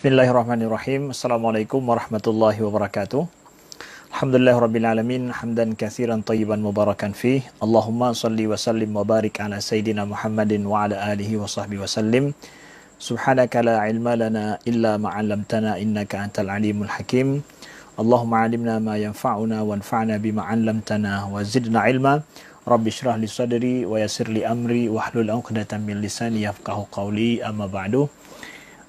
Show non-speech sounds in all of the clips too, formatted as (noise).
Bismillahirrahmanirrahim. Assalamualaikum warahmatullahi wabarakatuh. Alhamdulillah rabbil alamin hamdan katsiran tayyiban mubarakan fi. Allahumma salli wa sallim wa barik ala sayidina Muhammadin wa ala alihi wa sahbihi wa sallim. Subhanaka la ilma lana illa ma 'allamtana innaka antal alimul hakim. Allahumma 'allimna ma yanfa'una wanfa'na bima 'allamtana wa zidna ilma. Rabbi shrah li sadri wa yassir li amri wahlul 'uqdatam min lisani yafqahu qawli amma ba'du.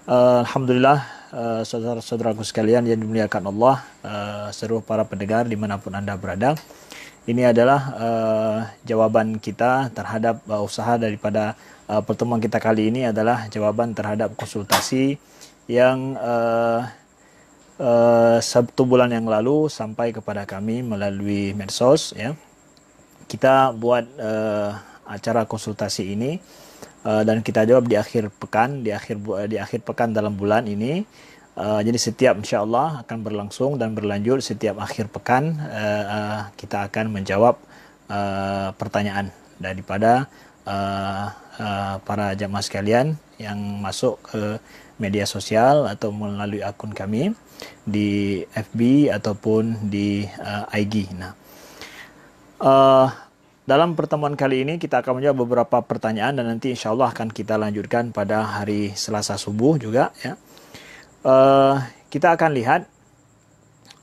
Eh, Alhamdulillah eh, saudara-saudaraku sekalian yang dimuliakan Allah uh, eh, seluruh para pendengar dimanapun anda berada ini adalah jawaban kita terhadap usaha daripada pertemuan kita kali ini adalah jawaban terhadap konsultasi yang satu bulan yang lalu sampai kepada kami melalui medsos ya kita buat acara konsultasi ini uh, dan kita jawab di akhir pekan di akhir di akhir pekan dalam bulan ini uh, jadi setiap insya Allah akan berlangsung dan berlanjut setiap akhir pekan uh, uh, kita akan menjawab uh, pertanyaan daripada uh, uh, para jamaah sekalian yang masuk ke media sosial atau melalui akun kami di FB ataupun di uh, IG nah uh, dalam pertemuan kali ini kita akan menjawab beberapa pertanyaan dan nanti insya Allah akan kita lanjutkan pada hari Selasa subuh juga ya. Uh, kita akan lihat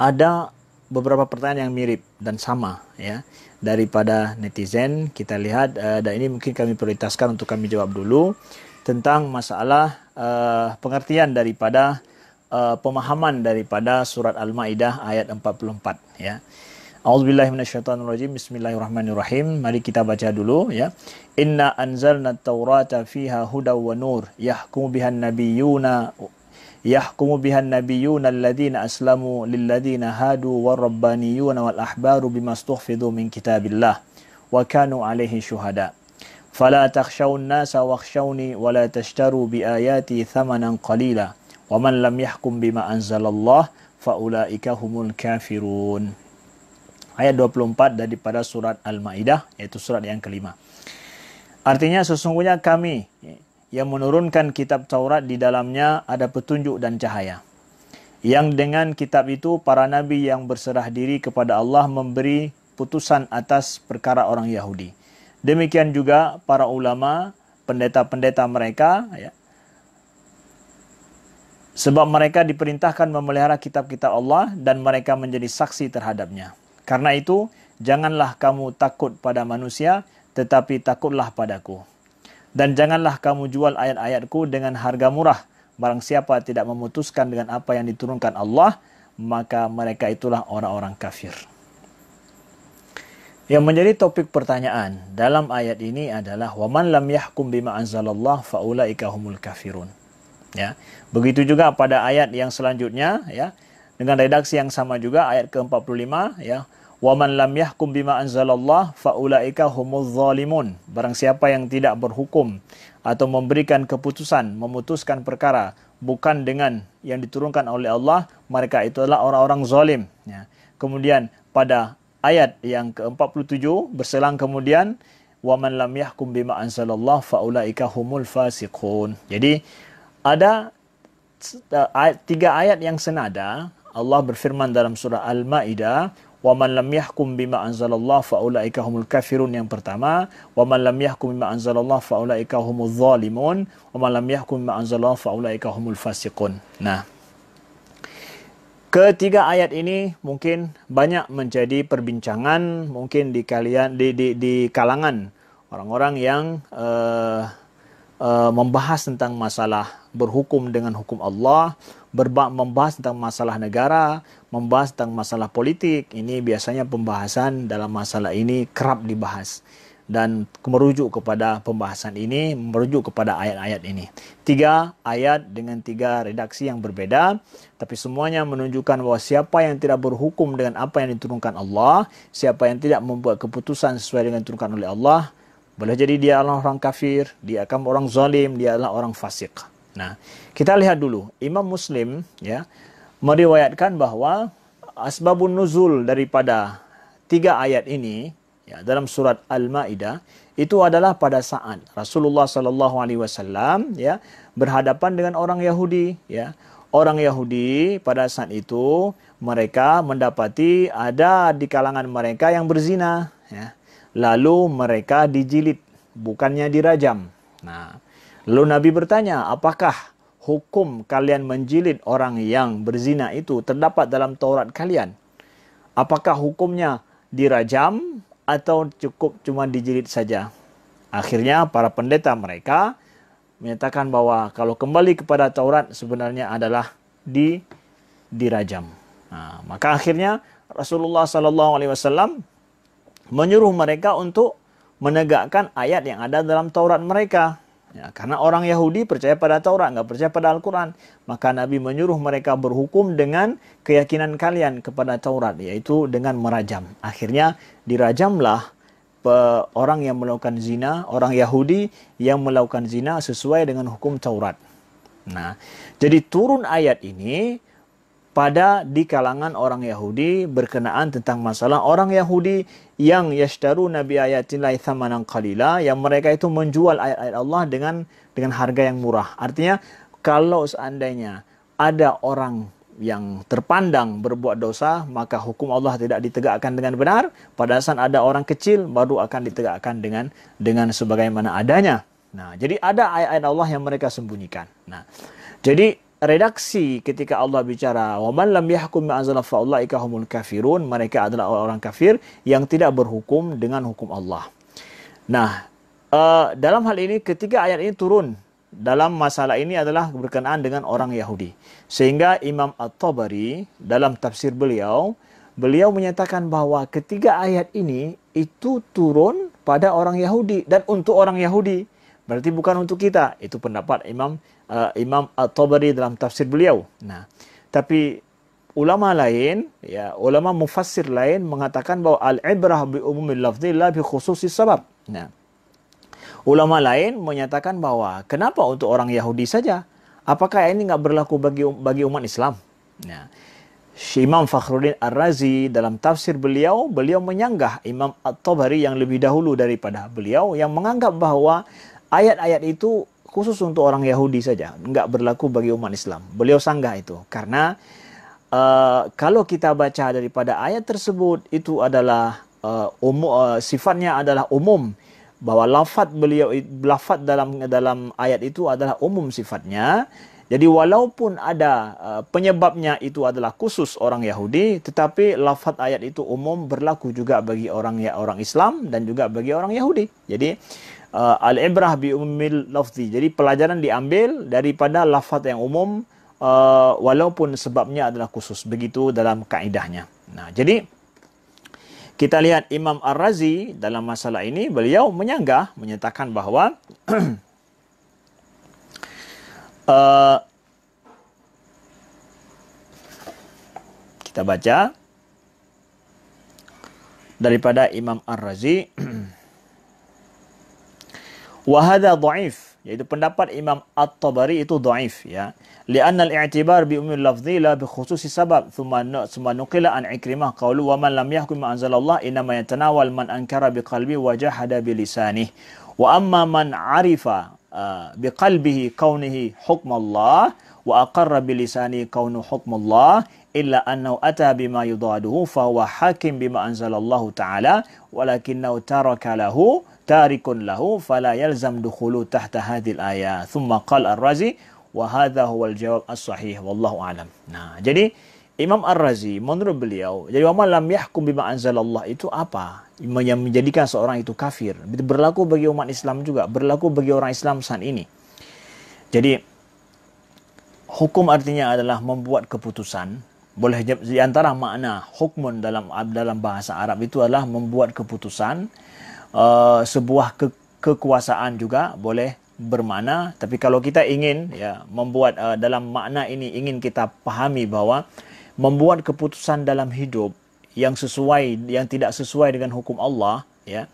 ada beberapa pertanyaan yang mirip dan sama ya daripada netizen kita lihat uh, dan ini mungkin kami prioritaskan untuk kami jawab dulu tentang masalah uh, pengertian daripada uh, pemahaman daripada surat Al-Maidah ayat 44 ya. A'udzubillahi minasyaitonirrajim. Bismillahirrahmanirrahim. Mari kita baca dulu ya. Inna anzalna taurata fiha huda wa nur yahkumu bihan nabiyuna يحكم بها النبيون الذين أسلموا للذين هادوا والربانيون والأحبار بما استحفظوا من كتاب الله وكانوا عليه شهداء فلا تخشوا الناس واخشوني ولا تشتروا بآياتي ثمنا قليلا ومن لم يحكم بما أنزل الله فأولئك هم الكافرون ayat 24 daripada surat Al-Maidah yaitu surat yang kelima. Artinya sesungguhnya kami yang menurunkan kitab Taurat di dalamnya ada petunjuk dan cahaya. Yang dengan kitab itu para nabi yang berserah diri kepada Allah memberi putusan atas perkara orang Yahudi. Demikian juga para ulama, pendeta-pendeta mereka ya, sebab mereka diperintahkan memelihara kitab-kitab Allah dan mereka menjadi saksi terhadapnya. Karena itu, janganlah kamu takut pada manusia, tetapi takutlah padaku. Dan janganlah kamu jual ayat-ayatku dengan harga murah. Barang siapa tidak memutuskan dengan apa yang diturunkan Allah, maka mereka itulah orang-orang kafir. Yang menjadi topik pertanyaan dalam ayat ini adalah waman lam yahkum bima anzalallah faulaika humul kafirun. Ya. Begitu juga pada ayat yang selanjutnya ya dengan redaksi yang sama juga ayat ke-45 ya Wa man lam yahkum bima anzalallah fa ulaika humuz zalimun. Barang siapa yang tidak berhukum atau memberikan keputusan, memutuskan perkara bukan dengan yang diturunkan oleh Allah, mereka itulah orang-orang zalim. Ya. Kemudian pada ayat yang ke-47 berselang kemudian wa man lam yahkum bima anzalallah fa ulaika humul fasiqun. Jadi ada tiga ayat yang senada Allah berfirman dalam surah Al-Maidah wa man lam yahkum bima anzalallah ulaika humul kafirun yang pertama wa man lam yahkum bima anzalallah ulaika humuz zalimun wa man lam yahkum bima anzalallah ulaika humul fasiqun nah Ketiga ayat ini mungkin banyak menjadi perbincangan mungkin di kalian di di, di kalangan orang-orang yang uh, Uh, membahas tentang masalah berhukum dengan hukum Allah, berba- membahas tentang masalah negara, membahas tentang masalah politik. Ini biasanya pembahasan dalam masalah ini kerap dibahas dan merujuk kepada pembahasan ini, merujuk kepada ayat-ayat ini. Tiga ayat dengan tiga redaksi yang berbeda, tapi semuanya menunjukkan bahwa siapa yang tidak berhukum dengan apa yang diturunkan Allah, siapa yang tidak membuat keputusan sesuai dengan diturunkan oleh Allah, Boleh jadi dia adalah orang kafir, dia akan orang zalim, dia adalah orang fasik. Nah, kita lihat dulu. Imam Muslim ya meriwayatkan bahwa asbabun nuzul daripada tiga ayat ini ya, dalam surat Al-Maidah itu adalah pada saat Rasulullah sallallahu alaihi wasallam ya berhadapan dengan orang Yahudi ya. Orang Yahudi pada saat itu mereka mendapati ada di kalangan mereka yang berzina ya lalu mereka dijilid, bukannya dirajam. Nah, lalu Nabi bertanya, apakah hukum kalian menjilid orang yang berzina itu terdapat dalam Taurat kalian? Apakah hukumnya dirajam atau cukup cuma dijilid saja? Akhirnya para pendeta mereka menyatakan bahwa kalau kembali kepada Taurat sebenarnya adalah di dirajam. Nah, maka akhirnya Rasulullah Sallallahu Alaihi Wasallam menyuruh mereka untuk menegakkan ayat yang ada dalam Taurat mereka. Ya, karena orang Yahudi percaya pada Taurat, nggak percaya pada Al-Quran. Maka Nabi menyuruh mereka berhukum dengan keyakinan kalian kepada Taurat, yaitu dengan merajam. Akhirnya dirajamlah orang yang melakukan zina, orang Yahudi yang melakukan zina sesuai dengan hukum Taurat. Nah, jadi turun ayat ini pada di kalangan orang Yahudi berkenaan tentang masalah orang Yahudi yang yashtaru nabi ayatillahi thamanan qalila yang mereka itu menjual ayat-ayat Allah dengan dengan harga yang murah. Artinya kalau seandainya ada orang yang terpandang berbuat dosa maka hukum Allah tidak ditegakkan dengan benar pada saat ada orang kecil baru akan ditegakkan dengan dengan sebagaimana adanya. Nah, jadi ada ayat-ayat Allah yang mereka sembunyikan. Nah, jadi redaksi ketika Allah bicara man lam yahkum ma'azala fa'ulaika humul kafirun mereka adalah orang-orang kafir yang tidak berhukum dengan hukum Allah nah uh, dalam hal ini ketiga ayat ini turun dalam masalah ini adalah berkenaan dengan orang Yahudi sehingga Imam At-Tabari dalam tafsir beliau beliau menyatakan bahwa ketiga ayat ini itu turun pada orang Yahudi dan untuk orang Yahudi berarti bukan untuk kita itu pendapat Imam uh, Imam At-Tabari dalam tafsir beliau. Nah, tapi ulama lain, ya, ulama mufassir lain mengatakan bahawa al-ibrah bi umum lafzi la bi khususi sabab. Nah. Ulama lain menyatakan bahwa kenapa untuk orang Yahudi saja? Apakah ini tidak berlaku bagi um-, bagi umat Islam? Nah. Imam Fakhruddin Ar-Razi dalam tafsir beliau, beliau menyanggah Imam At-Tabari yang lebih dahulu daripada beliau yang menganggap bahawa ayat-ayat itu khusus untuk orang Yahudi saja, nggak berlaku bagi umat Islam. Beliau sanggah itu karena uh, kalau kita baca daripada ayat tersebut itu adalah uh, umu, uh, sifatnya adalah umum bahwa lafadz beliau lafadz dalam dalam ayat itu adalah umum sifatnya. Jadi walaupun ada uh, penyebabnya itu adalah khusus orang Yahudi, tetapi lafat ayat itu umum berlaku juga bagi orang ya orang Islam dan juga bagi orang Yahudi. Jadi uh, al-ibrah bi ummil lafzi. Jadi pelajaran diambil daripada lafaz yang umum uh, walaupun sebabnya adalah khusus. Begitu dalam kaedahnya. Nah, jadi kita lihat Imam Ar-Razi dalam masalah ini beliau menyanggah menyatakan bahawa (clears throat) uh, kita baca daripada Imam Ar-Razi (clears throat) Wahada dhaif, yaitu pendapat Imam At-Tabari itu dhaif ya. Lianna al-i'tibar bi umul lafzi la bi khususi sabab, thumma thumma nuqila an Ikrimah qawlu wa man lam yahkum ma anzalallah inma yatanawal man ankara bi qalbi wa jahada bi lisanihi. Wa amma man arifa ah, bi qalbihi kaunihi hukm Allah wa aqarra bi lisanihi kaunu hukm Allah illa annahu ata bima yudaduhu fa huwa hakim bima ta'ala taraka lahu tarikun lahu fala yalzam dukhulu tahta hadil ayat. Thumma qal ar-razi wa hadha huwal jawab as-sahih wallahu alam. Nah, jadi Imam Ar-Razi menurut beliau, jadi wa lam yahkum bima anzalallah itu apa? Yang menjadikan seorang itu kafir. berlaku bagi umat Islam juga, berlaku bagi orang Islam saat ini. Jadi hukum artinya adalah membuat keputusan. Boleh di antara makna hukmun dalam dalam bahasa Arab itu adalah membuat keputusan Uh, sebuah ke, kekuasaan juga boleh bermana tapi kalau kita ingin ya membuat uh, dalam makna ini ingin kita pahami bahwa membuat keputusan dalam hidup yang sesuai yang tidak sesuai dengan hukum Allah ya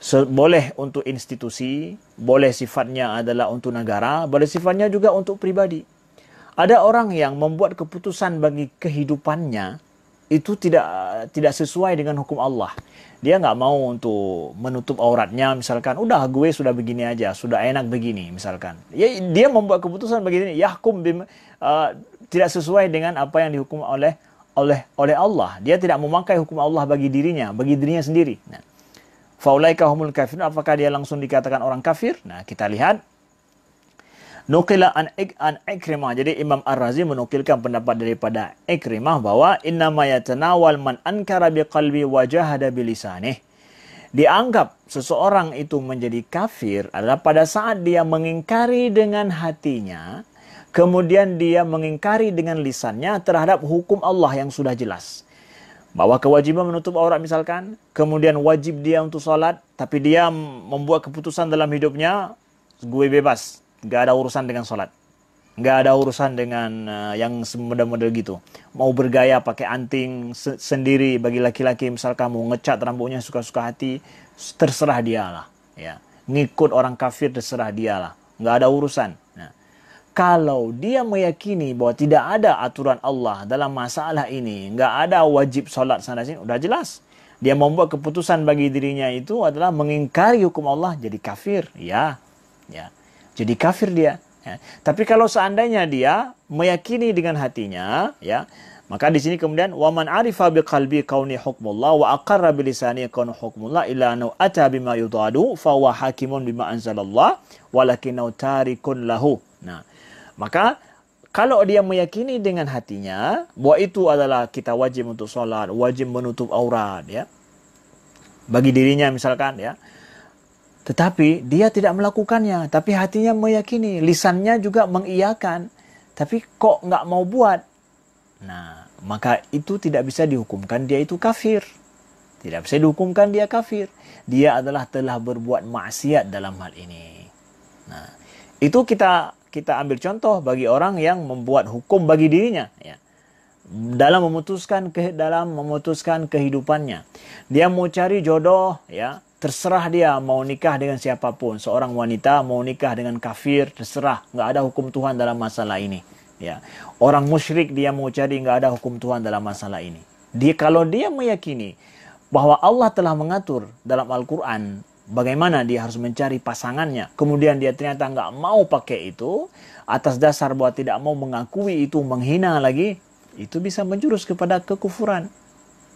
se- boleh untuk institusi boleh sifatnya adalah untuk negara boleh sifatnya juga untuk pribadi ada orang yang membuat keputusan bagi kehidupannya itu tidak tidak sesuai dengan hukum Allah. Dia nggak mau untuk menutup auratnya misalkan, udah gue sudah begini aja, sudah enak begini misalkan. Ya, dia membuat keputusan begini, yahkum bim, uh, tidak sesuai dengan apa yang dihukum oleh oleh oleh Allah. Dia tidak memakai hukum Allah bagi dirinya, bagi dirinya sendiri. Nah, faulaika humul kafir apakah dia langsung dikatakan orang kafir? Nah, kita lihat Nukila an, ik, an Ikrimah. Jadi Imam Ar-Razi menukilkan pendapat daripada Ikrimah bahwa innama yatanawal man ankara biqalbi wa jahada bilisanih. Dianggap seseorang itu menjadi kafir adalah pada saat dia mengingkari dengan hatinya, kemudian dia mengingkari dengan lisannya terhadap hukum Allah yang sudah jelas bahwa kewajiban menutup aurat misalkan, kemudian wajib dia untuk sholat, tapi dia membuat keputusan dalam hidupnya, gue bebas nggak ada urusan dengan sholat nggak ada urusan dengan uh, yang model-model gitu mau bergaya pakai anting se sendiri bagi laki-laki misal kamu ngecat rambutnya suka-suka hati terserah dia lah, ya ngikut orang kafir terserah dia lah, nggak ada urusan nah, kalau dia meyakini bahwa tidak ada aturan Allah dalam masalah ini nggak ada wajib sholat sana sini udah jelas dia membuat keputusan bagi dirinya itu adalah mengingkari hukum Allah jadi kafir ya ya jadi kafir dia. Ya. Tapi kalau seandainya dia meyakini dengan hatinya, ya, maka di sini kemudian waman arifa bi qalbi kauni hukmullah wa aqarra bi lisani kauni hukmullah illa anu ata bima yudadu fa huwa hakimun bima anzalallah walakinau tarikun lahu. Nah, maka kalau dia meyakini dengan hatinya bahwa itu adalah kita wajib untuk sholat, wajib menutup aurat, ya, bagi dirinya misalkan, ya, tetapi dia tidak melakukannya, tapi hatinya meyakini, lisannya juga mengiyakan, tapi kok nggak mau buat. Nah, maka itu tidak bisa dihukumkan dia itu kafir. Tidak bisa dihukumkan dia kafir. Dia adalah telah berbuat maksiat dalam hal ini. Nah, itu kita kita ambil contoh bagi orang yang membuat hukum bagi dirinya. Ya dalam memutuskan ke dalam memutuskan kehidupannya. Dia mau cari jodoh ya, terserah dia mau nikah dengan siapapun. Seorang wanita mau nikah dengan kafir, terserah. Nggak ada hukum Tuhan dalam masalah ini. Ya, orang musyrik dia mau cari nggak ada hukum Tuhan dalam masalah ini. Dia kalau dia meyakini bahwa Allah telah mengatur dalam Al-Quran bagaimana dia harus mencari pasangannya. Kemudian dia ternyata nggak mau pakai itu atas dasar bahwa tidak mau mengakui itu menghina lagi, itu bisa menjurus kepada kekufuran.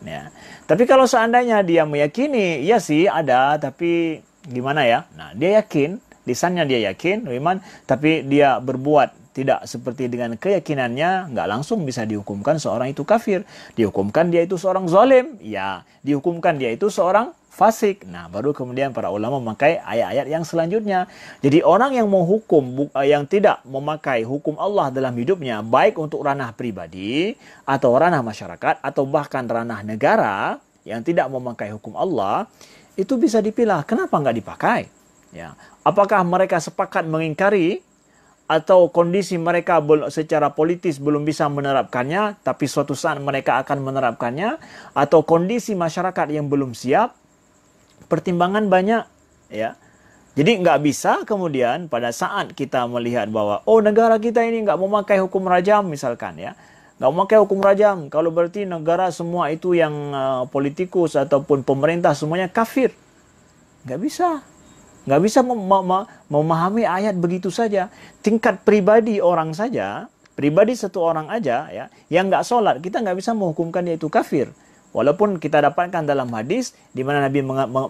Ya. Tapi kalau seandainya dia meyakini, iya sih ada, tapi gimana ya? Nah, dia yakin, lisannya dia yakin, iman, tapi dia berbuat tidak seperti dengan keyakinannya, nggak langsung bisa dihukumkan seorang itu kafir. Dihukumkan dia itu seorang zalim, ya. Dihukumkan dia itu seorang fasik. Nah, baru kemudian para ulama memakai ayat-ayat yang selanjutnya. Jadi orang yang mau hukum eh, yang tidak memakai hukum Allah dalam hidupnya, baik untuk ranah pribadi atau ranah masyarakat atau bahkan ranah negara yang tidak memakai hukum Allah, itu bisa dipilah. Kenapa nggak dipakai? Ya, apakah mereka sepakat mengingkari atau kondisi mereka secara politis belum bisa menerapkannya, tapi suatu saat mereka akan menerapkannya, atau kondisi masyarakat yang belum siap, pertimbangan banyak ya. Jadi nggak bisa kemudian pada saat kita melihat bahwa oh negara kita ini nggak memakai hukum rajam misalkan ya nggak memakai hukum rajam kalau berarti negara semua itu yang uh, politikus ataupun pemerintah semuanya kafir nggak bisa nggak bisa mem mem memahami ayat begitu saja tingkat pribadi orang saja pribadi satu orang aja ya yang nggak sholat kita nggak bisa menghukumkan dia itu kafir Walaupun kita dapatkan dalam hadis di mana Nabi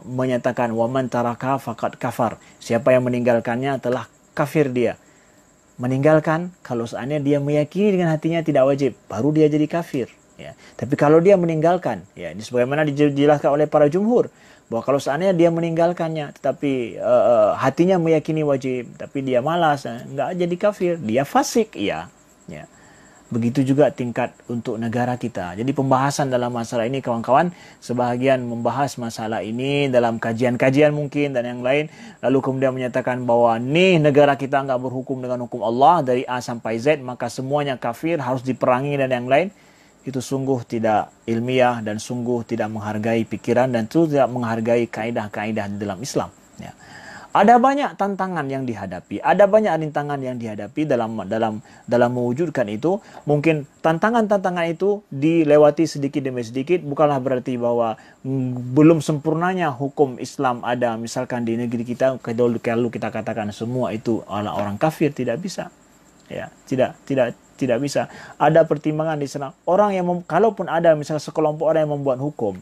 menyatakan waman taraka fakat kafar. Siapa yang meninggalkannya telah kafir dia. Meninggalkan kalau seandainya dia meyakini dengan hatinya tidak wajib, baru dia jadi kafir. Ya. Tapi kalau dia meninggalkan, ya, ini sebagaimana dijelaskan oleh para jumhur, bahwa kalau seandainya dia meninggalkannya tetapi uh, hatinya meyakini wajib tapi dia malas eh, nggak jadi kafir dia fasik iya, ya ya begitu juga tingkat untuk negara kita. Jadi pembahasan dalam masalah ini kawan-kawan sebahagian membahas masalah ini dalam kajian-kajian mungkin dan yang lain lalu kemudian menyatakan bahwa ni negara kita enggak berhukum dengan hukum Allah dari A sampai Z maka semuanya kafir harus diperangi dan yang lain itu sungguh tidak ilmiah dan sungguh tidak menghargai pikiran dan itu tidak menghargai kaedah-kaedah dalam Islam. Ya. Ada banyak tantangan yang dihadapi, ada banyak rintangan yang dihadapi dalam dalam dalam mewujudkan itu. Mungkin tantangan-tantangan itu dilewati sedikit demi sedikit bukanlah berarti bahwa belum sempurnanya hukum Islam ada misalkan di negeri kita kalau kita katakan semua itu ala orang kafir tidak bisa. Ya, tidak tidak tidak bisa. Ada pertimbangan di sana. Orang yang mem, kalaupun ada misalnya sekelompok orang yang membuat hukum,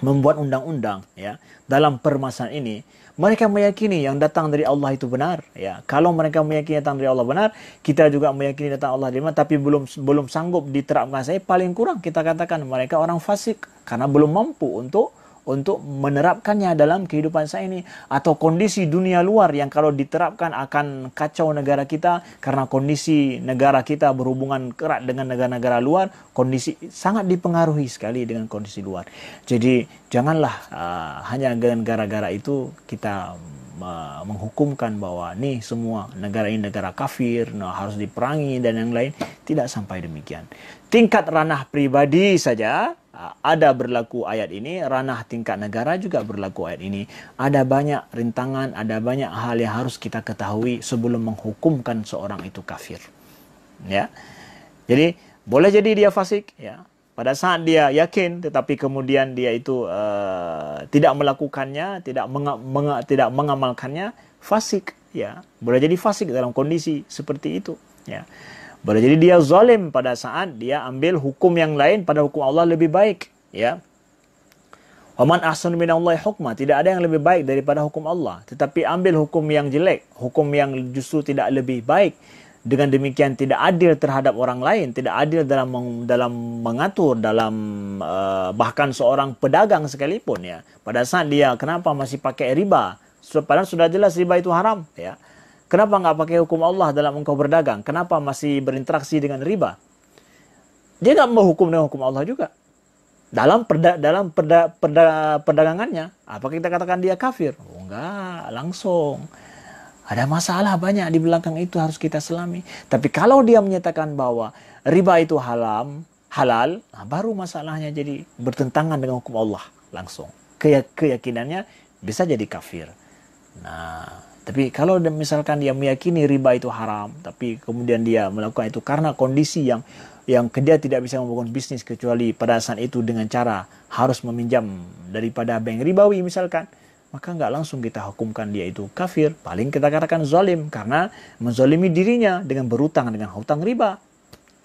membuat undang-undang ya dalam permasalahan ini mereka meyakini yang datang dari Allah itu benar ya kalau mereka meyakini datang dari Allah benar kita juga meyakini datang Allah benar tapi belum belum sanggup diterapkan saya paling kurang kita katakan mereka orang fasik karena belum mampu untuk untuk menerapkannya dalam kehidupan saya ini atau kondisi dunia luar yang kalau diterapkan akan kacau negara kita karena kondisi negara kita berhubungan erat dengan negara-negara luar kondisi sangat dipengaruhi sekali dengan kondisi luar jadi janganlah uh, hanya dengan gara-gara itu kita ah, menghukumkan bahwa nih semua negara ini negara kafir, nah harus diperangi dan yang lain tidak sampai demikian tingkat ranah pribadi saja ada berlaku ayat ini, ranah tingkat negara juga berlaku ayat ini. Ada banyak rintangan, ada banyak hal yang harus kita ketahui sebelum menghukumkan seorang itu kafir. Ya. Jadi boleh jadi dia fasik ya. Pada saat dia yakin tetapi kemudian dia itu uh, tidak melakukannya, tidak menga menga tidak mengamalkannya, fasik ya. Boleh jadi fasik dalam kondisi seperti itu ya. Boleh jadi dia zalim pada saat dia ambil hukum yang lain pada hukum Allah lebih baik, ya. Waman ahsan minallahi hukma, tidak ada yang lebih baik daripada hukum Allah, tetapi ambil hukum yang jelek, hukum yang justru tidak lebih baik. Dengan demikian tidak adil terhadap orang lain, tidak adil dalam meng, dalam mengatur dalam uh, bahkan seorang pedagang sekalipun ya. Pada saat dia kenapa masih pakai riba? Padahal sudah jelas riba itu haram ya. Kenapa nggak pakai hukum Allah dalam engkau berdagang? Kenapa masih berinteraksi dengan riba? Dia nggak menghukum dengan hukum Allah juga. Dalam perda, dalam perda, perda, perdagangannya, apa kita katakan dia kafir? Oh, enggak, langsung. Ada masalah banyak di belakang itu harus kita selami. Tapi kalau dia menyatakan bahwa riba itu halam, halal, nah baru masalahnya jadi bertentangan dengan hukum Allah langsung. Keyakinannya bisa jadi kafir. Nah, tapi kalau misalkan dia meyakini riba itu haram, tapi kemudian dia melakukan itu karena kondisi yang yang dia tidak bisa membangun bisnis kecuali pada saat itu dengan cara harus meminjam daripada bank ribawi misalkan, maka nggak langsung kita hukumkan dia itu kafir. Paling kita katakan zalim karena menzalimi dirinya dengan berutang dengan hutang riba.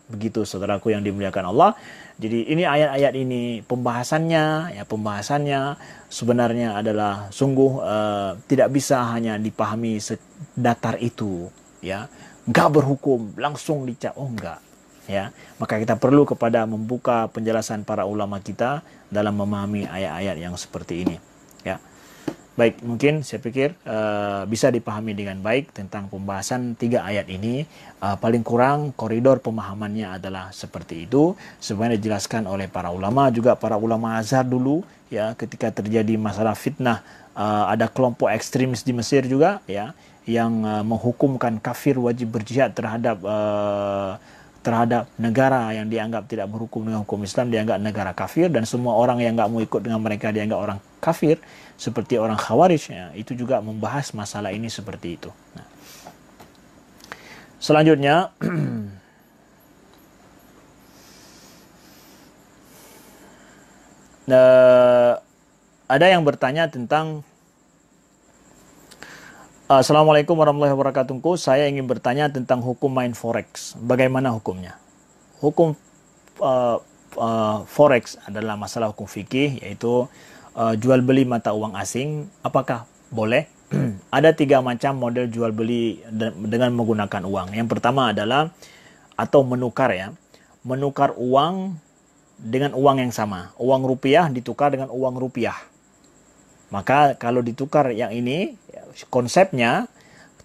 Begitu saudaraku yang dimuliakan Allah. Jadi ini ayat-ayat ini pembahasannya ya pembahasannya sebenarnya adalah sungguh uh, tidak bisa hanya dipahami sedatar itu ya. nggak berhukum langsung dicap oh enggak ya. Maka kita perlu kepada membuka penjelasan para ulama kita dalam memahami ayat-ayat yang seperti ini. Baik, mungkin saya pikir uh, bisa dipahami dengan baik tentang pembahasan tiga ayat ini. Uh, paling kurang koridor pemahamannya adalah seperti itu. Sebenarnya dijelaskan oleh para ulama juga para ulama Azhar dulu ya ketika terjadi masalah fitnah uh, ada kelompok ekstremis di Mesir juga ya yang uh, menghukumkan kafir wajib berjihad terhadap uh, terhadap negara yang dianggap tidak berhukum dengan hukum Islam dianggap negara kafir dan semua orang yang nggak mau ikut dengan mereka dianggap orang kafir seperti orang Khawarij ya, itu juga membahas masalah ini seperti itu. Nah. Selanjutnya (clears throat) Nah, ada yang bertanya tentang Assalamualaikum warahmatullahi wabarakatuh. Saya ingin bertanya tentang hukum main forex. Bagaimana hukumnya? Hukum uh, uh, forex adalah masalah hukum fikih, yaitu uh, eh, jual beli mata uang asing, apakah boleh? (clears throat) Ada tiga macam model jual beli dengan menggunakan uang. Yang pertama adalah atau menukar ya, menukar uang dengan uang yang sama, uang rupiah ditukar dengan uang rupiah. Maka kalau ditukar yang ini konsepnya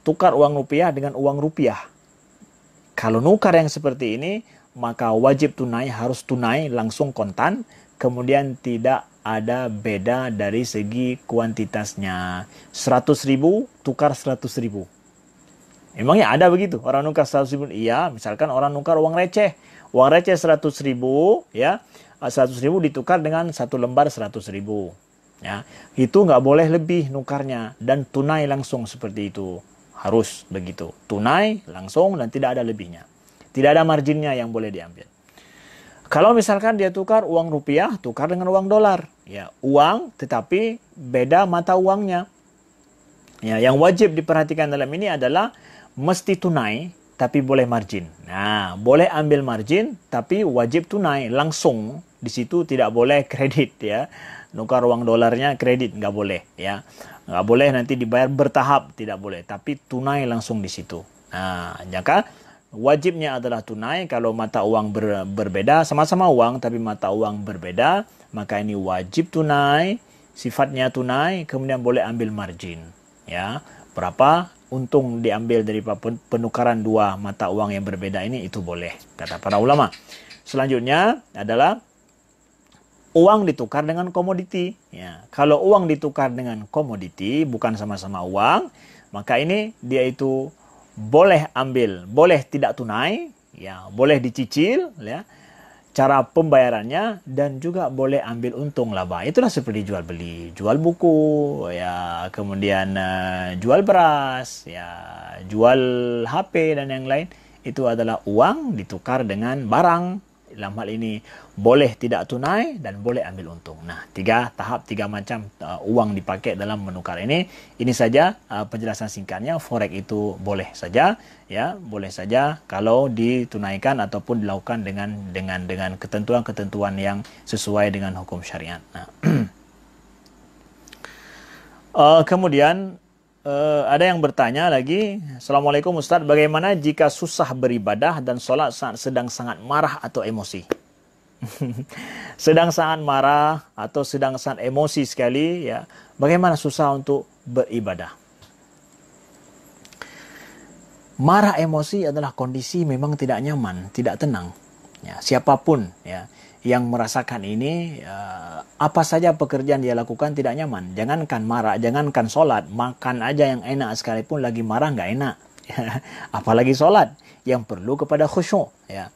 tukar uang rupiah dengan uang rupiah. Kalau nukar yang seperti ini, maka wajib tunai harus tunai langsung kontan, kemudian tidak ada beda dari segi kuantitasnya. 100 ribu tukar 100 ribu. Emangnya ada begitu? Orang nukar 100 ribu? Iya, misalkan orang nukar uang receh. Uang receh 100 ribu, ya. 100 ribu ditukar dengan satu lembar 100 ribu. Ya, itu nggak boleh lebih nukarnya dan tunai langsung seperti itu harus begitu tunai langsung dan tidak ada lebihnya tidak ada marginnya yang boleh diambil kalau misalkan dia tukar uang rupiah, tukar dengan uang dolar. Ya, uang tetapi beda mata uangnya. Ya, yang wajib diperhatikan dalam ini adalah mesti tunai tapi boleh margin. Nah, boleh ambil margin tapi wajib tunai langsung. Di situ tidak boleh kredit ya. Nukar uang dolarnya kredit nggak boleh ya. Nggak boleh nanti dibayar bertahap tidak boleh, tapi tunai langsung di situ. Nah, ya wajibnya adalah tunai kalau mata uang ber, berbeda sama-sama uang tapi mata uang berbeda maka ini wajib tunai sifatnya tunai kemudian boleh ambil margin ya berapa untung diambil dari penukaran dua mata uang yang berbeda ini itu boleh kata para ulama selanjutnya adalah uang ditukar dengan komoditi ya kalau uang ditukar dengan komoditi bukan sama-sama uang maka ini dia itu boleh ambil, boleh tidak tunai, ya, boleh dicicil, ya. Cara pembayarannya dan juga boleh ambil untung laba. Itulah seperti jual beli, jual buku, ya, kemudian uh, jual beras, ya, jual HP dan yang lain. Itu adalah uang ditukar dengan barang. dalam hal ini boleh tidak tunai dan boleh ambil untung. Nah, tiga tahap tiga macam uh, uang dipakai dalam menukar ini. Ini saja uh, penjelasan singkatnya forex itu boleh saja ya, boleh saja kalau ditunaikan ataupun dilakukan dengan dengan dengan ketentuan-ketentuan yang sesuai dengan hukum syariat. Nah, (clears throat) Uh, kemudian Uh, ada yang bertanya lagi, Assalamualaikum Ustadz, bagaimana jika susah beribadah dan sholat saat sedang sangat marah atau emosi? (laughs) sedang sangat marah atau sedang sangat emosi sekali, ya. Bagaimana susah untuk beribadah? Marah emosi adalah kondisi memang tidak nyaman, tidak tenang. Ya, siapapun, ya yang merasakan ini uh, apa saja pekerjaan dia lakukan tidak nyaman. Jangankan marah, jangankan sholat, makan aja yang enak sekalipun lagi marah nggak enak. (laughs) Apalagi sholat yang perlu kepada khusyuk. Ya.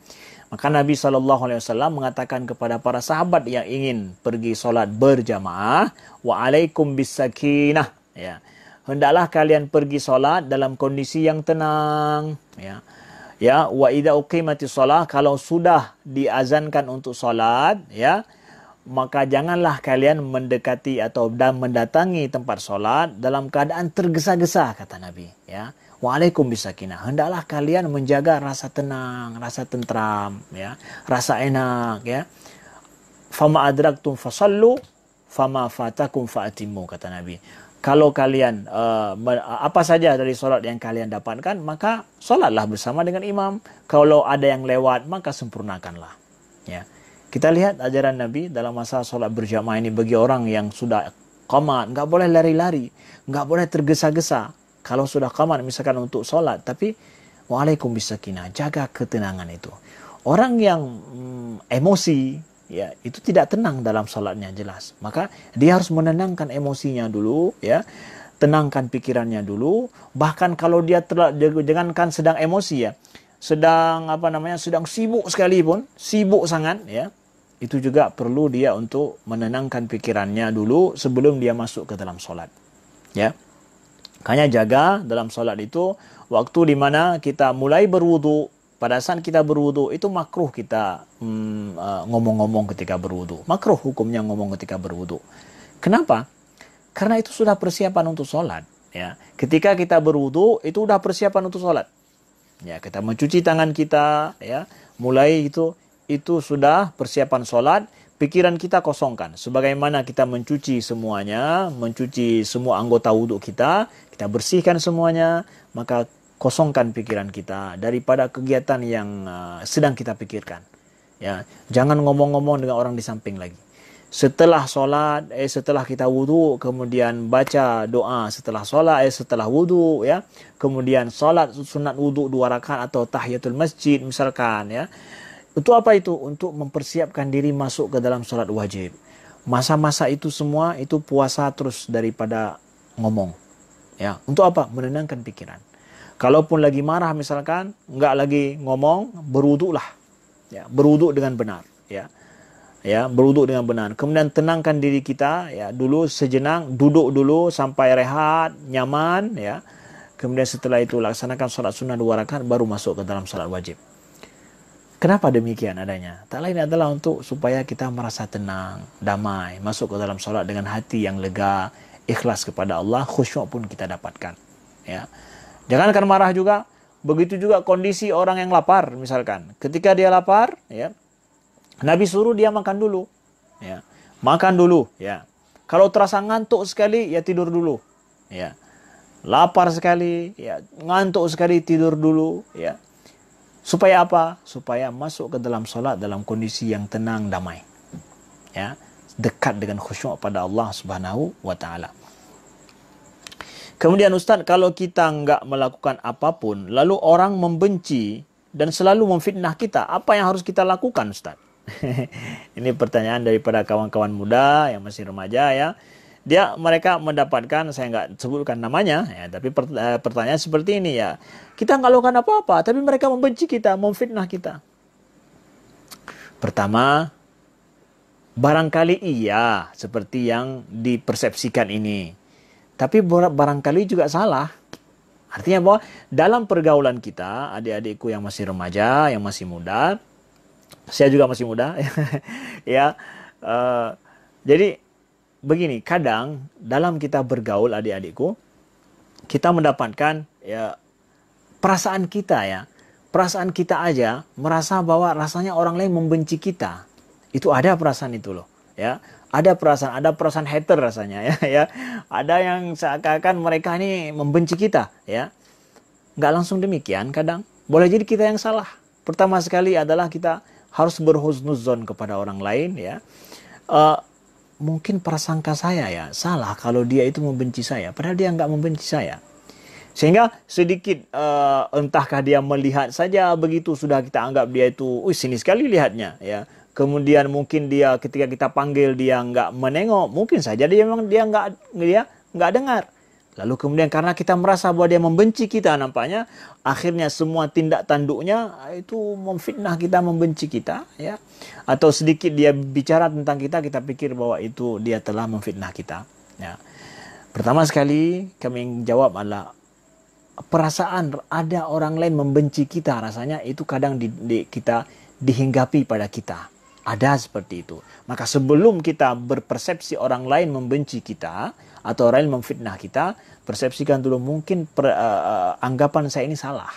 Maka Nabi saw mengatakan kepada para sahabat yang ingin pergi sholat berjamaah, waalaikum bisakinah. Ya. Hendaklah kalian pergi sholat dalam kondisi yang tenang. Ya ya wa idza uqimatis shalah kalau sudah diazankan untuk salat ya maka janganlah kalian mendekati atau dan mendatangi tempat salat dalam keadaan tergesa-gesa kata Nabi ya Waalaikum bisakinah. Hendaklah kalian menjaga rasa tenang, rasa tentram, ya, rasa enak, ya. Fama adraktum fasallu, fama fatakum faatimu kata Nabi kalau kalian uh, apa saja dari solat yang kalian dapatkan maka solatlah bersama dengan imam kalau ada yang lewat maka sempurnakanlah ya kita lihat ajaran Nabi dalam masa solat berjamaah ini bagi orang yang sudah qamat nggak boleh lari-lari nggak boleh tergesa-gesa kalau sudah qamat misalkan untuk solat tapi waalaikum bisakinah jaga ketenangan itu orang yang mm, emosi ya itu tidak tenang dalam sholatnya jelas maka dia harus menenangkan emosinya dulu ya tenangkan pikirannya dulu bahkan kalau dia telah jangankan sedang emosi ya sedang apa namanya sedang sibuk sekalipun sibuk sangat ya itu juga perlu dia untuk menenangkan pikirannya dulu sebelum dia masuk ke dalam sholat ya hanya jaga dalam sholat itu waktu dimana kita mulai berwudu pada saat kita berwudu itu makruh kita mm, eh, ngomong-ngomong hmm, ketika berwudu. Makruh hukumnya ngomong ketika berwudu. Kenapa? Karena itu sudah persiapan untuk sholat. Ya, ketika kita berwudu itu sudah persiapan untuk sholat. Ya, kita mencuci tangan kita, ya, mulai itu itu sudah persiapan sholat. Pikiran kita kosongkan. Sebagaimana kita mencuci semuanya, mencuci semua anggota wudhu kita, kita bersihkan semuanya, maka kosongkan pikiran kita daripada kegiatan yang uh, sedang kita pikirkan. Ya, jangan ngomong-ngomong dengan orang di samping lagi. Setelah solat, eh setelah kita wudu, kemudian baca doa setelah solat, eh setelah wudu, ya, kemudian solat sunat wudhu dua rakaat atau tahiyatul masjid misalkan, ya. Untuk apa itu? Untuk mempersiapkan diri masuk ke dalam solat wajib. Masa-masa itu semua itu puasa terus daripada ngomong. Ya, untuk apa? Menenangkan pikiran. Kalaupun lagi marah misalkan, nggak lagi ngomong, beruduklah. Ya, beruduk dengan benar. Ya, ya beruduk dengan benar. Kemudian tenangkan diri kita. Ya, dulu sejenak, duduk dulu sampai rehat, nyaman. Ya, kemudian setelah itu laksanakan sholat sunnah dua rakaat, baru masuk ke dalam sholat wajib. Kenapa demikian adanya? Tak lain adalah untuk supaya kita merasa tenang, damai, masuk ke dalam sholat dengan hati yang lega, ikhlas kepada Allah, khusyuk pun kita dapatkan. Ya. Jangankan marah juga, begitu juga kondisi orang yang lapar misalkan. Ketika dia lapar, ya. Nabi suruh dia makan dulu, ya. Makan dulu, ya. Kalau terasa ngantuk sekali, ya tidur dulu, ya. Lapar sekali, ya ngantuk sekali tidur dulu, ya. Supaya apa? Supaya masuk ke dalam sholat dalam kondisi yang tenang damai. Ya, dekat dengan khusyuk pada Allah Subhanahu wa taala. Kemudian Ustaz, kalau kita nggak melakukan apapun, lalu orang membenci dan selalu memfitnah kita, apa yang harus kita lakukan Ustaz? (laughs) Ini pertanyaan daripada kawan-kawan muda yang masih remaja ya. Dia mereka mendapatkan saya nggak sebutkan namanya ya, tapi eh, pertanyaan seperti ini ya. Kita nggak lakukan apa-apa, tapi mereka membenci kita, memfitnah kita. Pertama, barangkali iya seperti yang dipersepsikan ini tapi barangkali juga salah. Artinya bahwa dalam pergaulan kita, adik-adikku yang masih remaja, yang masih muda, saya juga masih muda, (laughs) ya. Uh, jadi begini, kadang dalam kita bergaul adik-adikku, kita mendapatkan ya perasaan kita ya, perasaan kita aja merasa bahwa rasanya orang lain membenci kita. Itu ada perasaan itu loh, ya ada perasaan ada perasaan hater rasanya ya ya ada yang seakan-akan mereka ini membenci kita ya nggak langsung demikian kadang boleh jadi kita yang salah pertama sekali adalah kita harus berhusnuzon kepada orang lain ya uh, mungkin prasangka saya ya salah kalau dia itu membenci saya padahal dia nggak membenci saya sehingga sedikit uh, entahkah dia melihat saja begitu sudah kita anggap dia itu wih sini sekali lihatnya ya kemudian mungkin dia ketika kita panggil dia nggak menengok, mungkin saja dia memang dia nggak dia nggak dengar. Lalu kemudian karena kita merasa bahwa dia membenci kita nampaknya, akhirnya semua tindak tanduknya ah, itu memfitnah kita, membenci kita, ya. Atau sedikit dia bicara tentang kita, kita pikir bahwa itu dia telah memfitnah kita. Ya. Pertama sekali kami jawab adalah perasaan ada orang lain membenci kita rasanya itu kadang di, di, kita dihinggapi pada kita. Ada seperti itu. Maka sebelum kita berpersepsi orang lain membenci kita atau orang lain memfitnah kita, persepsikan dulu mungkin per, uh, anggapan saya ini salah.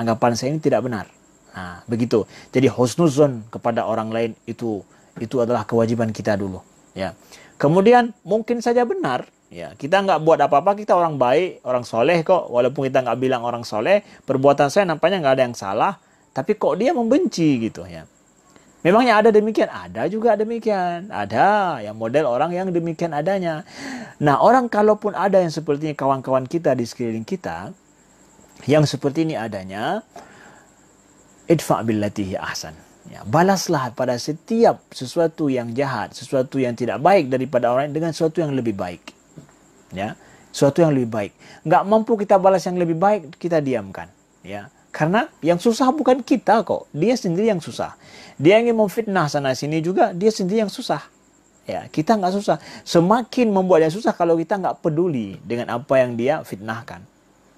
Anggapan saya ini tidak benar. Nah, begitu. Jadi husnuzon kepada orang lain itu itu adalah kewajiban kita dulu, ya. Kemudian mungkin saja benar Ya, kita nggak buat apa-apa, kita orang baik, orang soleh kok. Walaupun kita nggak bilang orang soleh, perbuatan saya nampaknya nggak ada yang salah. Tapi kok dia membenci gitu ya. Memangnya ada demikian? Ada juga demikian. Ada yang model orang yang demikian adanya. Nah, orang kalaupun ada yang sepertinya kawan-kawan kita di sekeliling kita yang seperti ini adanya, idfa billatihi ahsan. Ya, balaslah pada setiap sesuatu yang jahat, sesuatu yang tidak baik daripada orang dengan sesuatu yang lebih baik. Ya, sesuatu yang lebih baik. Enggak mampu kita balas yang lebih baik, kita diamkan. Ya, karena yang susah bukan kita kok, dia sendiri yang susah. Dia ingin memfitnah sana sini juga, dia sendiri yang susah. Ya, kita nggak susah. Semakin membuat dia susah kalau kita nggak peduli dengan apa yang dia fitnahkan.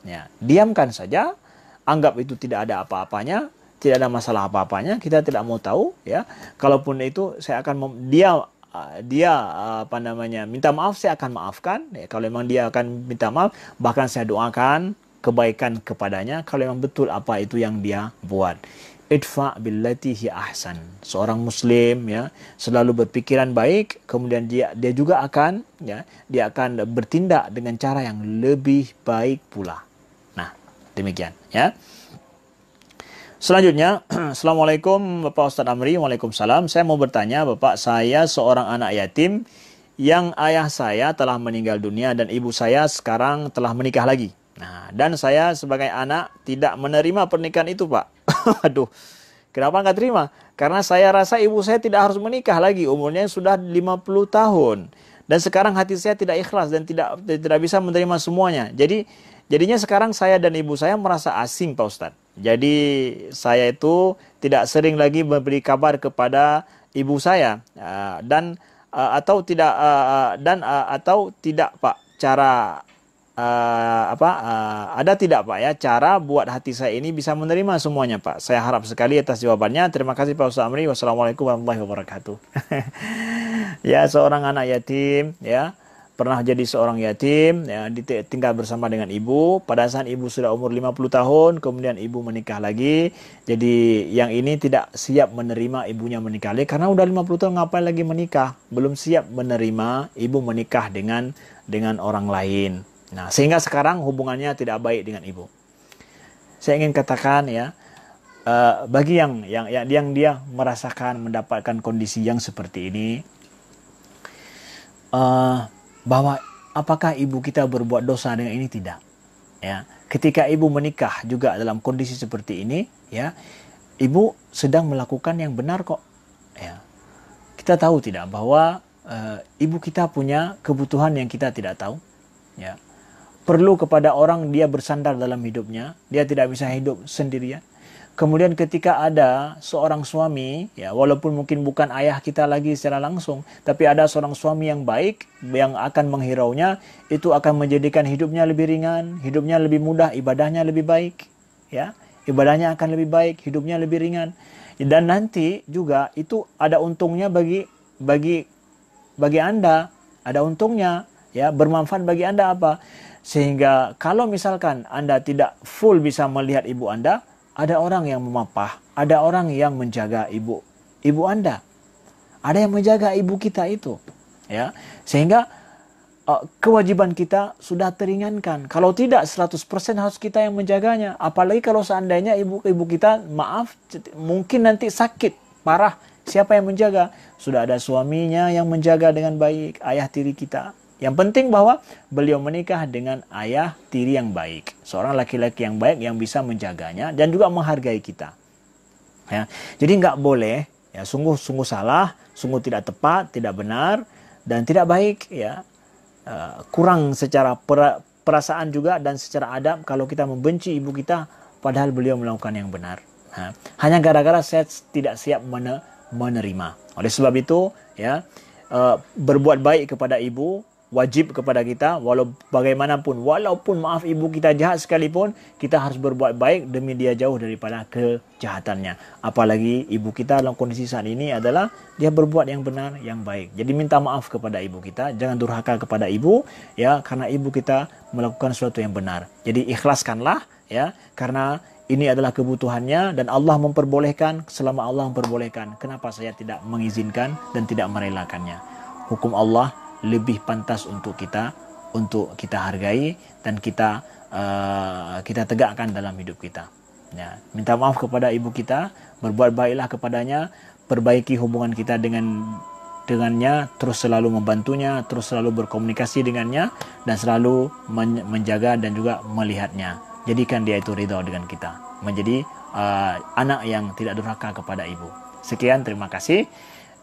Ya, diamkan saja, anggap itu tidak ada apa-apanya, tidak ada masalah apa-apanya, kita tidak mau tahu. Ya, kalaupun itu saya akan mem- dia ah, dia ah, apa namanya minta maaf saya akan maafkan ya, kalau memang dia akan minta maaf bahkan saya doakan kebaikan kepadanya kalau memang betul apa itu yang dia buat idfa billati hi ahsan. Seorang muslim ya selalu berpikiran baik, kemudian dia dia juga akan ya dia akan bertindak dengan cara yang lebih baik pula. Nah, demikian ya. Selanjutnya, (clears throat) Assalamualaikum Bapak Ustaz Amri, Waalaikumsalam. Saya mau bertanya Bapak, saya seorang anak yatim yang ayah saya telah meninggal dunia dan ibu saya sekarang telah menikah lagi. Nah, dan saya sebagai anak tidak menerima pernikahan itu, Pak. (laughs) Aduh, kenapa nggak terima? Karena saya rasa ibu saya tidak harus menikah lagi, umurnya sudah 50 tahun. Dan sekarang hati saya tidak ikhlas dan tidak tidak bisa menerima semuanya. Jadi jadinya sekarang saya dan ibu saya merasa asing, Pak Ustadz. Jadi saya itu tidak sering lagi memberi kabar kepada ibu saya eh, dan eh, atau tidak eh, dan atau tidak Pak cara uh, apa uh, ada tidak Pak ya cara buat hati saya ini bisa menerima semuanya Pak. Saya harap sekali atas jawabannya. Terima kasih Pak Ustaz Amri. Wassalamualaikum warahmatullahi wabarakatuh. (laughs) ya seorang anak yatim ya pernah jadi seorang yatim ya tinggal bersama dengan ibu pada saat ibu sudah umur 50 tahun kemudian ibu menikah lagi jadi yang ini tidak siap menerima ibunya menikah lagi karena udah 50 tahun ngapain lagi menikah belum siap menerima ibu menikah dengan dengan orang lain Nah, sehingga sekarang hubungannya tidak baik dengan ibu. Saya ingin katakan ya, uh, bagi yang yang yang, yang dia merasakan mendapatkan kondisi yang seperti ini uh, bahwa apakah ibu kita berbuat dosa dengan ini tidak. Ya, ketika ibu menikah juga dalam kondisi seperti ini, ya, ibu sedang melakukan yang benar kok. Ya. Kita tahu tidak bahwa uh, ibu kita punya kebutuhan yang kita tidak tahu, ya perlu kepada orang dia bersandar dalam hidupnya, dia tidak bisa hidup sendirian. Kemudian ketika ada seorang suami, ya walaupun mungkin bukan ayah kita lagi secara langsung, tapi ada seorang suami yang baik yang akan menghiraunya, itu akan menjadikan hidupnya lebih ringan, hidupnya lebih mudah, ibadahnya lebih baik, ya. Ibadahnya akan lebih baik, hidupnya lebih ringan. Dan nanti juga itu ada untungnya bagi bagi bagi Anda, ada untungnya ya bermanfaat bagi Anda apa? Sehingga kalau misalkan Anda tidak full bisa melihat ibu Anda, ada orang yang memapah, ada orang yang menjaga ibu ibu Anda. Ada yang menjaga ibu kita itu, ya. Sehingga uh, kewajiban kita sudah teringankan. Kalau tidak 100% harus kita yang menjaganya. Apalagi kalau seandainya ibu-ibu kita maaf mungkin nanti sakit parah, siapa yang menjaga? Sudah ada suaminya yang menjaga dengan baik, ayah tiri kita, yang penting bahwa beliau menikah dengan ayah tiri yang baik, seorang laki-laki yang baik yang bisa menjaganya dan juga menghargai kita. Ya, jadi nggak boleh, ya sungguh sungguh salah, sungguh tidak tepat, tidak benar dan tidak baik, ya eh, kurang secara perasaan juga dan secara adab kalau kita membenci ibu kita padahal beliau melakukan yang benar. Ha. hanya gara-gara saya tidak siap menerima. Oleh sebab itu, ya uh, berbuat baik kepada ibu wajib kepada kita walau bagaimanapun walaupun maaf ibu kita jahat sekalipun kita harus berbuat baik demi dia jauh daripada kejahatannya apalagi ibu kita dalam kondisi saat ini adalah dia berbuat yang benar yang baik jadi minta maaf kepada ibu kita jangan durhaka kepada ibu ya karena ibu kita melakukan sesuatu yang benar jadi ikhlaskanlah ya karena ini adalah kebutuhannya dan Allah memperbolehkan selama Allah memperbolehkan kenapa saya tidak mengizinkan dan tidak merelakannya hukum Allah lebih pantas untuk kita untuk kita hargai dan kita uh, kita tegakkan dalam hidup kita. Ya, minta maaf kepada ibu kita, berbuat baiklah kepadanya, perbaiki hubungan kita dengan dengannya, terus selalu membantunya, terus selalu berkomunikasi dengannya dan selalu men menjaga dan juga melihatnya. Jadikan dia itu ridho dengan kita, menjadi uh, anak yang tidak durhaka kepada ibu. Sekian, terima kasih.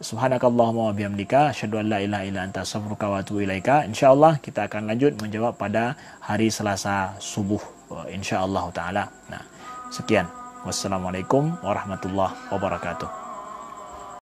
subhanakallahumma wa bihamdika asyhadu an la ilaha illa anta astaghfiruka wa atubu ilaika insyaallah kita akan lanjut menjawab pada hari Selasa subuh uh, insyaallah taala nah sekian wassalamualaikum warahmatullahi wabarakatuh